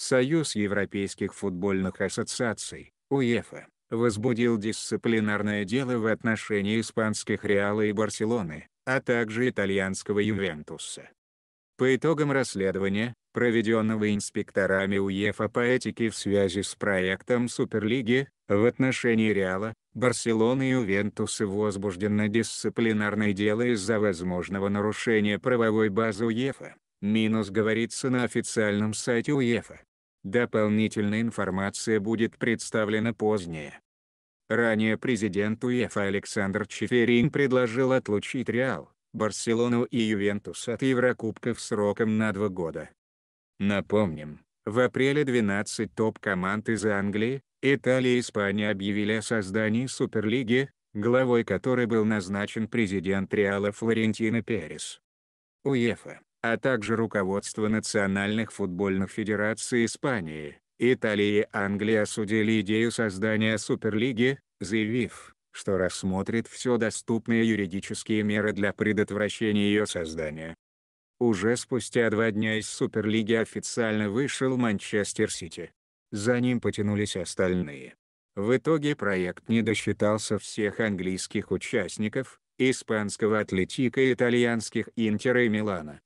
Союз Европейских футбольных ассоциаций, УЕФА, возбудил дисциплинарное дело в отношении испанских Реала и Барселоны, а также итальянского Ювентуса. По итогам расследования, проведенного инспекторами УЕФА по этике в связи с проектом Суперлиги, в отношении Реала, Барселоны и Ювентуса возбуждено дисциплинарное дело из-за возможного нарушения правовой базы УЕФА. Минус говорится на официальном сайте УЕФА. Дополнительная информация будет представлена позднее. Ранее президент УЕФА Александр Чеферин предложил отлучить Реал, Барселону и Ювентус от Еврокубков сроком на два года. Напомним, в апреле 12 топ-команд из Англии, Италии и Испании объявили о создании Суперлиги, главой которой был назначен президент Реала Флорентино Перес. УЕФА а также руководство национальных футбольных федераций Испании, Италии и Англии осудили идею создания Суперлиги, заявив, что рассмотрит все доступные юридические меры для предотвращения ее создания. Уже спустя два дня из Суперлиги официально вышел Манчестер Сити. За ним потянулись остальные. В итоге проект не досчитался всех английских участников, испанского Атлетика и итальянских Интера и Милана.